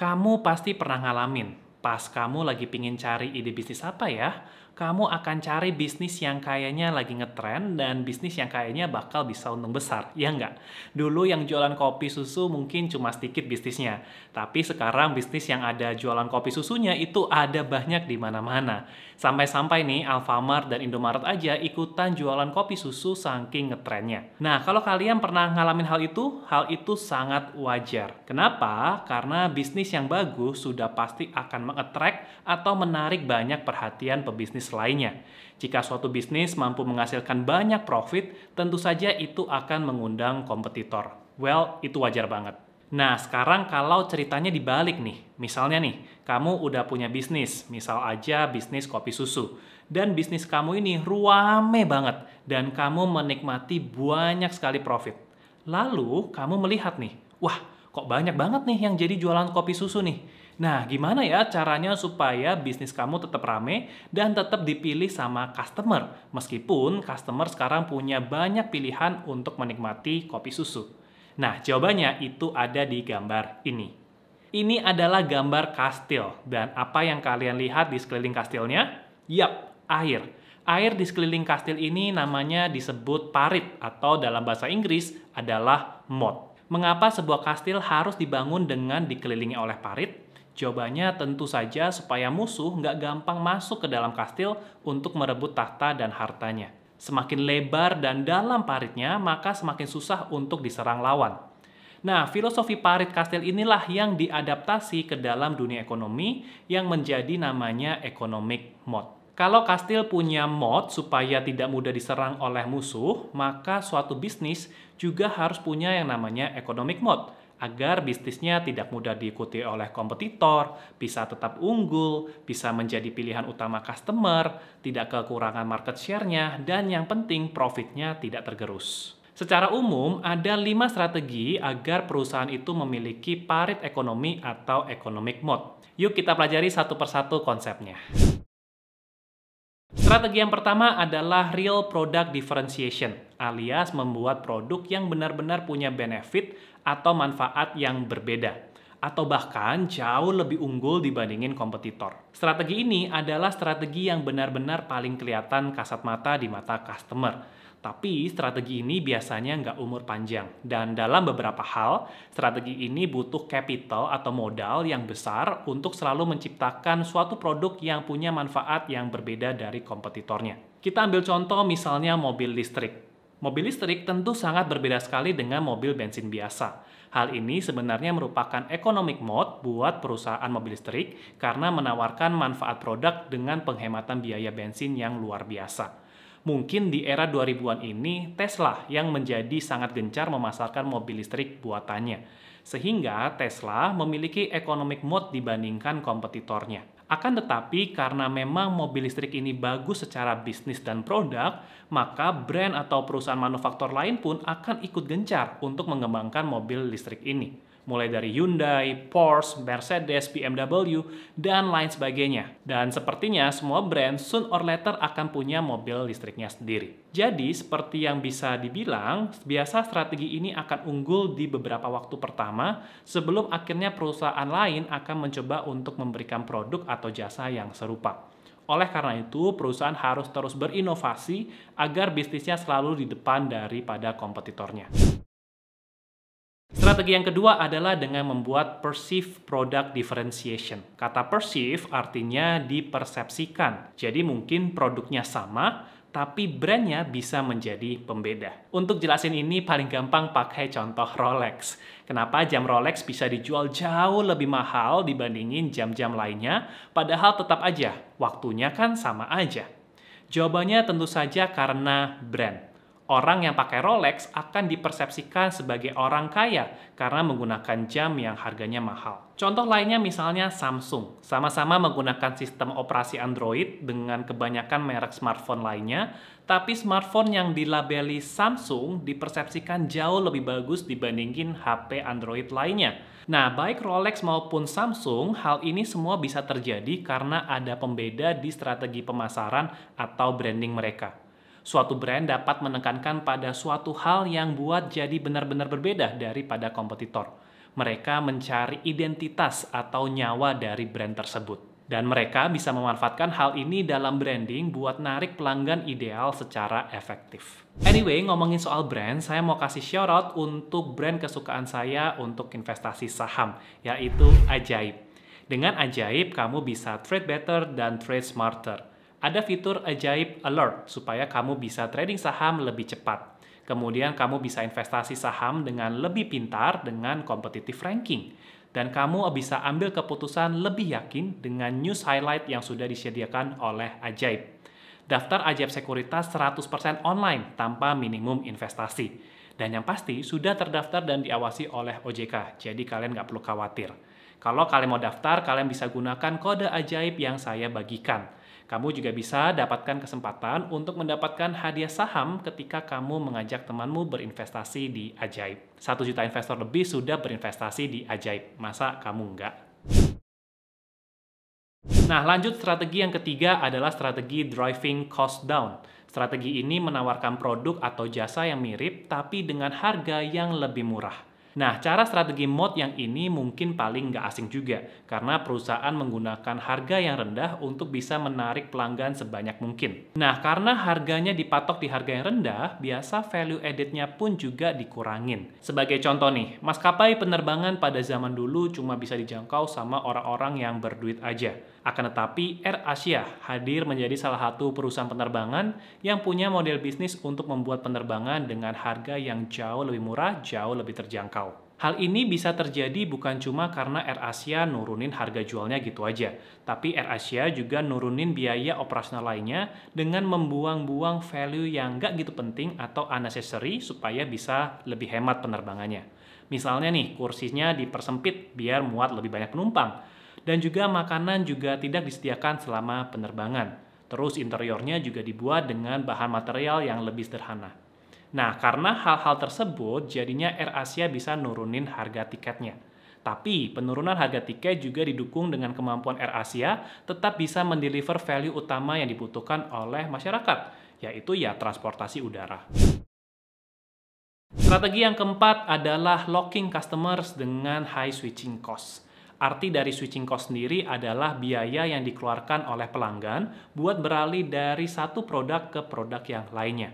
kamu pasti pernah ngalamin Pas kamu lagi pingin cari ide bisnis apa ya, kamu akan cari bisnis yang kayaknya lagi ngetrend dan bisnis yang kayaknya bakal bisa untung besar, ya nggak? Dulu yang jualan kopi susu mungkin cuma sedikit bisnisnya, tapi sekarang bisnis yang ada jualan kopi susunya itu ada banyak di mana-mana. Sampai-sampai nih Alfamart dan Indomaret aja ikutan jualan kopi susu saking ngetrendnya. Nah, kalau kalian pernah ngalamin hal itu, hal itu sangat wajar. Kenapa? Karena bisnis yang bagus sudah pasti akan mengattract atau menarik banyak perhatian pebisnis lainnya. Jika suatu bisnis mampu menghasilkan banyak profit, tentu saja itu akan mengundang kompetitor. Well, itu wajar banget. Nah, sekarang kalau ceritanya dibalik nih, misalnya nih, kamu udah punya bisnis, misal aja bisnis kopi susu, dan bisnis kamu ini ruame banget, dan kamu menikmati banyak sekali profit. Lalu, kamu melihat nih, wah, kok banyak banget nih yang jadi jualan kopi susu nih. Nah, gimana ya caranya supaya bisnis kamu tetap rame dan tetap dipilih sama customer, meskipun customer sekarang punya banyak pilihan untuk menikmati kopi susu? Nah, jawabannya itu ada di gambar ini. Ini adalah gambar kastil, dan apa yang kalian lihat di sekeliling kastilnya? Yap, air. Air di sekeliling kastil ini namanya disebut parit, atau dalam bahasa Inggris adalah mod. Mengapa sebuah kastil harus dibangun dengan dikelilingi oleh parit? Jawabannya tentu saja supaya musuh nggak gampang masuk ke dalam kastil untuk merebut tahta dan hartanya. Semakin lebar dan dalam paritnya, maka semakin susah untuk diserang lawan. Nah, filosofi parit kastil inilah yang diadaptasi ke dalam dunia ekonomi yang menjadi namanya economic mode. Kalau kastil punya mod supaya tidak mudah diserang oleh musuh, maka suatu bisnis juga harus punya yang namanya economic mod agar bisnisnya tidak mudah diikuti oleh kompetitor, bisa tetap unggul, bisa menjadi pilihan utama customer, tidak kekurangan market share-nya, dan yang penting profitnya tidak tergerus. Secara umum, ada lima strategi agar perusahaan itu memiliki parit ekonomi atau economic mode. Yuk kita pelajari satu persatu konsepnya. Strategi yang pertama adalah real product differentiation, alias membuat produk yang benar-benar punya benefit atau manfaat yang berbeda atau bahkan jauh lebih unggul dibandingin kompetitor. Strategi ini adalah strategi yang benar-benar paling kelihatan kasat mata di mata customer. Tapi strategi ini biasanya nggak umur panjang. Dan dalam beberapa hal, strategi ini butuh capital atau modal yang besar untuk selalu menciptakan suatu produk yang punya manfaat yang berbeda dari kompetitornya. Kita ambil contoh misalnya mobil listrik. Mobil listrik tentu sangat berbeda sekali dengan mobil bensin biasa. Hal ini sebenarnya merupakan economic mode buat perusahaan mobil listrik karena menawarkan manfaat produk dengan penghematan biaya bensin yang luar biasa. Mungkin di era 2000-an ini, Tesla yang menjadi sangat gencar memasarkan mobil listrik buatannya. Sehingga Tesla memiliki economic mode dibandingkan kompetitornya. Akan tetapi karena memang mobil listrik ini bagus secara bisnis dan produk, maka brand atau perusahaan manufaktur lain pun akan ikut gencar untuk mengembangkan mobil listrik ini mulai dari Hyundai, Porsche, Mercedes, BMW, dan lain sebagainya. Dan sepertinya semua brand soon or later akan punya mobil listriknya sendiri. Jadi, seperti yang bisa dibilang, biasa strategi ini akan unggul di beberapa waktu pertama sebelum akhirnya perusahaan lain akan mencoba untuk memberikan produk atau jasa yang serupa. Oleh karena itu, perusahaan harus terus berinovasi agar bisnisnya selalu di depan daripada kompetitornya. Strategi yang kedua adalah dengan membuat perceived product differentiation. Kata perceived artinya dipersepsikan. Jadi mungkin produknya sama, tapi brandnya bisa menjadi pembeda. Untuk jelasin ini paling gampang pakai contoh Rolex. Kenapa jam Rolex bisa dijual jauh lebih mahal dibandingin jam-jam lainnya, padahal tetap aja, waktunya kan sama aja. Jawabannya tentu saja karena brand orang yang pakai Rolex akan dipersepsikan sebagai orang kaya karena menggunakan jam yang harganya mahal. Contoh lainnya misalnya Samsung. Sama-sama menggunakan sistem operasi Android dengan kebanyakan merek smartphone lainnya, tapi smartphone yang dilabeli Samsung dipersepsikan jauh lebih bagus dibandingin HP Android lainnya. Nah, baik Rolex maupun Samsung, hal ini semua bisa terjadi karena ada pembeda di strategi pemasaran atau branding mereka. Suatu brand dapat menekankan pada suatu hal yang buat jadi benar-benar berbeda daripada kompetitor. Mereka mencari identitas atau nyawa dari brand tersebut. Dan mereka bisa memanfaatkan hal ini dalam branding buat narik pelanggan ideal secara efektif. Anyway, ngomongin soal brand, saya mau kasih syarat untuk brand kesukaan saya untuk investasi saham, yaitu Ajaib. Dengan Ajaib, kamu bisa trade better dan trade smarter ada fitur ajaib alert supaya kamu bisa trading saham lebih cepat. Kemudian kamu bisa investasi saham dengan lebih pintar dengan competitive ranking. Dan kamu bisa ambil keputusan lebih yakin dengan news highlight yang sudah disediakan oleh Ajaib. Daftar Ajaib Sekuritas 100% online tanpa minimum investasi. Dan yang pasti, sudah terdaftar dan diawasi oleh OJK, jadi kalian nggak perlu khawatir. Kalau kalian mau daftar, kalian bisa gunakan kode ajaib yang saya bagikan. Kamu juga bisa dapatkan kesempatan untuk mendapatkan hadiah saham ketika kamu mengajak temanmu berinvestasi di Ajaib. Satu juta investor lebih sudah berinvestasi di Ajaib. Masa kamu enggak? Nah, lanjut strategi yang ketiga adalah strategi driving cost down. Strategi ini menawarkan produk atau jasa yang mirip tapi dengan harga yang lebih murah. Nah, cara strategi mod yang ini mungkin paling nggak asing juga, karena perusahaan menggunakan harga yang rendah untuk bisa menarik pelanggan sebanyak mungkin. Nah, karena harganya dipatok di harga yang rendah, biasa value added-nya pun juga dikurangin. Sebagai contoh nih, maskapai penerbangan pada zaman dulu cuma bisa dijangkau sama orang-orang yang berduit aja. Akan tetapi, Air Asia hadir menjadi salah satu perusahaan penerbangan yang punya model bisnis untuk membuat penerbangan dengan harga yang jauh lebih murah, jauh lebih terjangkau. Hal ini bisa terjadi bukan cuma karena Air Asia nurunin harga jualnya gitu aja, tapi Air Asia juga nurunin biaya operasional lainnya dengan membuang-buang value yang nggak gitu penting atau unnecessary supaya bisa lebih hemat penerbangannya. Misalnya nih, kursinya dipersempit biar muat lebih banyak penumpang. Dan juga makanan juga tidak disediakan selama penerbangan. Terus interiornya juga dibuat dengan bahan material yang lebih sederhana. Nah, karena hal-hal tersebut jadinya Air Asia bisa nurunin harga tiketnya. Tapi penurunan harga tiket juga didukung dengan kemampuan Air Asia tetap bisa mendeliver value utama yang dibutuhkan oleh masyarakat, yaitu ya transportasi udara. Strategi yang keempat adalah locking customers dengan high switching cost. Arti dari switching cost sendiri adalah biaya yang dikeluarkan oleh pelanggan buat beralih dari satu produk ke produk yang lainnya.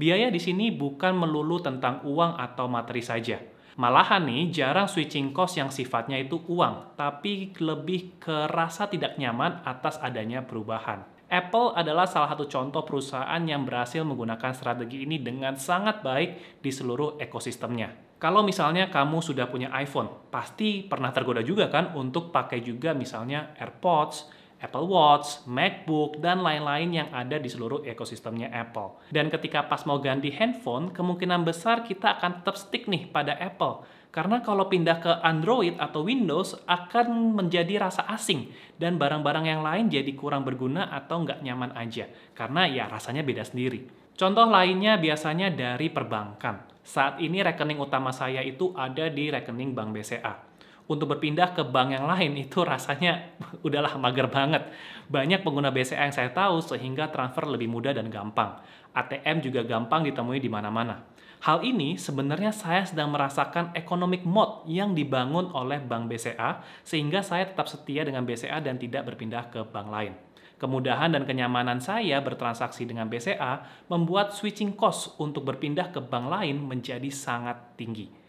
Biaya di sini bukan melulu tentang uang atau materi saja. Malahan nih, jarang switching cost yang sifatnya itu uang, tapi lebih ke rasa tidak nyaman atas adanya perubahan. Apple adalah salah satu contoh perusahaan yang berhasil menggunakan strategi ini dengan sangat baik di seluruh ekosistemnya. Kalau misalnya kamu sudah punya iPhone, pasti pernah tergoda juga kan untuk pakai juga misalnya AirPods, Apple Watch, MacBook, dan lain-lain yang ada di seluruh ekosistemnya Apple. Dan ketika pas mau ganti handphone, kemungkinan besar kita akan tetap stick nih pada Apple. Karena kalau pindah ke Android atau Windows akan menjadi rasa asing dan barang-barang yang lain jadi kurang berguna atau nggak nyaman aja. Karena ya rasanya beda sendiri. Contoh lainnya biasanya dari perbankan. Saat ini rekening utama saya itu ada di rekening Bank BCA untuk berpindah ke bank yang lain itu rasanya udahlah mager banget. Banyak pengguna BCA yang saya tahu sehingga transfer lebih mudah dan gampang. ATM juga gampang ditemui di mana-mana. Hal ini sebenarnya saya sedang merasakan economic mode yang dibangun oleh Bank BCA sehingga saya tetap setia dengan BCA dan tidak berpindah ke bank lain. Kemudahan dan kenyamanan saya bertransaksi dengan BCA membuat switching cost untuk berpindah ke bank lain menjadi sangat tinggi.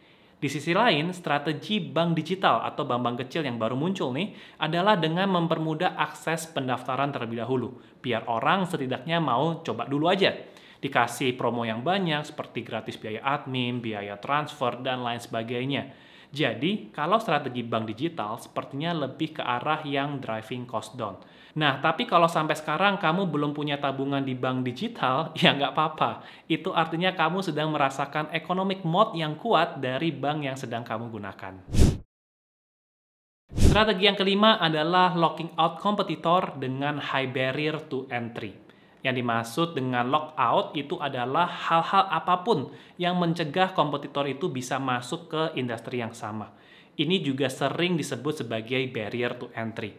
Di sisi lain, strategi bank digital atau bank-bank kecil yang baru muncul nih adalah dengan mempermudah akses pendaftaran terlebih dahulu, biar orang setidaknya mau coba dulu aja. Dikasih promo yang banyak seperti gratis biaya admin, biaya transfer, dan lain sebagainya. Jadi, kalau strategi bank digital sepertinya lebih ke arah yang driving cost down. Nah, tapi kalau sampai sekarang kamu belum punya tabungan di bank digital, ya nggak apa-apa. Itu artinya kamu sedang merasakan economic mode yang kuat dari bank yang sedang kamu gunakan. Strategi yang kelima adalah locking out kompetitor dengan high barrier to entry. Yang dimaksud dengan lockout itu adalah hal-hal apapun yang mencegah kompetitor itu bisa masuk ke industri yang sama. Ini juga sering disebut sebagai barrier to entry.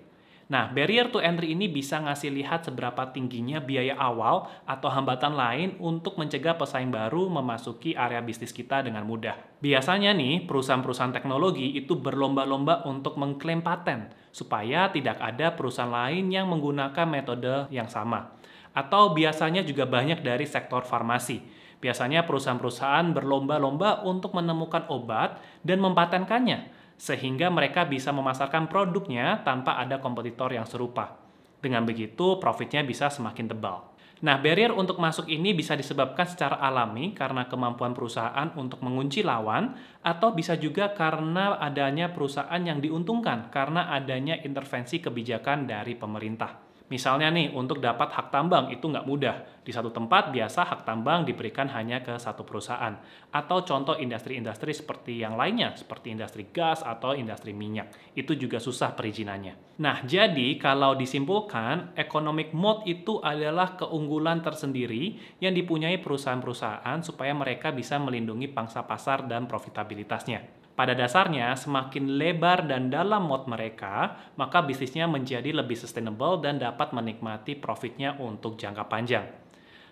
Nah, barrier to entry ini bisa ngasih lihat seberapa tingginya biaya awal atau hambatan lain untuk mencegah pesaing baru memasuki area bisnis kita dengan mudah. Biasanya nih, perusahaan-perusahaan teknologi itu berlomba-lomba untuk mengklaim paten supaya tidak ada perusahaan lain yang menggunakan metode yang sama atau biasanya juga banyak dari sektor farmasi. Biasanya perusahaan-perusahaan berlomba-lomba untuk menemukan obat dan mempatenkannya, sehingga mereka bisa memasarkan produknya tanpa ada kompetitor yang serupa. Dengan begitu, profitnya bisa semakin tebal. Nah, barrier untuk masuk ini bisa disebabkan secara alami karena kemampuan perusahaan untuk mengunci lawan atau bisa juga karena adanya perusahaan yang diuntungkan karena adanya intervensi kebijakan dari pemerintah. Misalnya nih, untuk dapat hak tambang itu nggak mudah. Di satu tempat biasa hak tambang diberikan hanya ke satu perusahaan. Atau contoh industri-industri seperti yang lainnya, seperti industri gas atau industri minyak. Itu juga susah perizinannya. Nah, jadi kalau disimpulkan, economic mode itu adalah keunggulan tersendiri yang dipunyai perusahaan-perusahaan supaya mereka bisa melindungi pangsa pasar dan profitabilitasnya. Pada dasarnya, semakin lebar dan dalam mod mereka, maka bisnisnya menjadi lebih sustainable dan dapat menikmati profitnya untuk jangka panjang.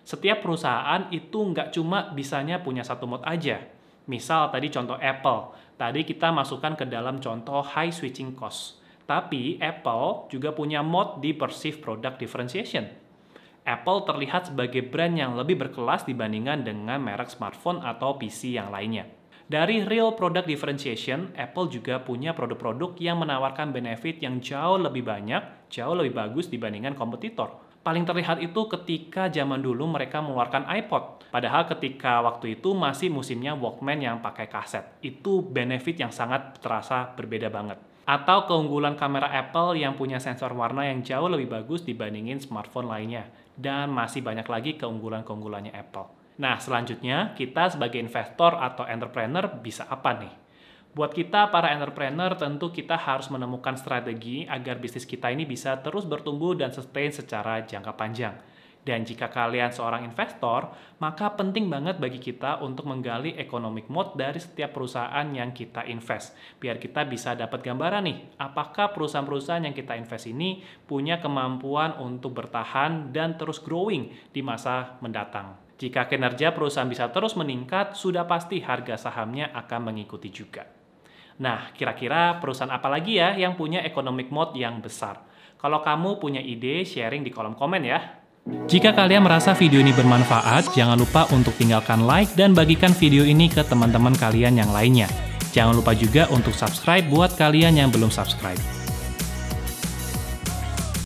Setiap perusahaan itu nggak cuma bisanya punya satu mod aja. Misal tadi contoh Apple, tadi kita masukkan ke dalam contoh high switching cost. Tapi Apple juga punya mod di perceived product differentiation. Apple terlihat sebagai brand yang lebih berkelas dibandingkan dengan merek smartphone atau PC yang lainnya. Dari real product differentiation, Apple juga punya produk-produk yang menawarkan benefit yang jauh lebih banyak, jauh lebih bagus dibandingkan kompetitor. Paling terlihat itu ketika zaman dulu mereka mengeluarkan iPod. Padahal ketika waktu itu masih musimnya Walkman yang pakai kaset. Itu benefit yang sangat terasa berbeda banget. Atau keunggulan kamera Apple yang punya sensor warna yang jauh lebih bagus dibandingin smartphone lainnya. Dan masih banyak lagi keunggulan-keunggulannya Apple. Nah, selanjutnya kita sebagai investor atau entrepreneur bisa apa nih? Buat kita para entrepreneur tentu kita harus menemukan strategi agar bisnis kita ini bisa terus bertumbuh dan sustain secara jangka panjang. Dan jika kalian seorang investor, maka penting banget bagi kita untuk menggali economic mode dari setiap perusahaan yang kita invest. Biar kita bisa dapat gambaran nih, apakah perusahaan-perusahaan yang kita invest ini punya kemampuan untuk bertahan dan terus growing di masa mendatang. Jika kinerja perusahaan bisa terus meningkat, sudah pasti harga sahamnya akan mengikuti juga. Nah, kira-kira perusahaan apa lagi ya yang punya economic mode yang besar? Kalau kamu punya ide, sharing di kolom komen ya. Jika kalian merasa video ini bermanfaat, jangan lupa untuk tinggalkan like dan bagikan video ini ke teman-teman kalian yang lainnya. Jangan lupa juga untuk subscribe buat kalian yang belum subscribe.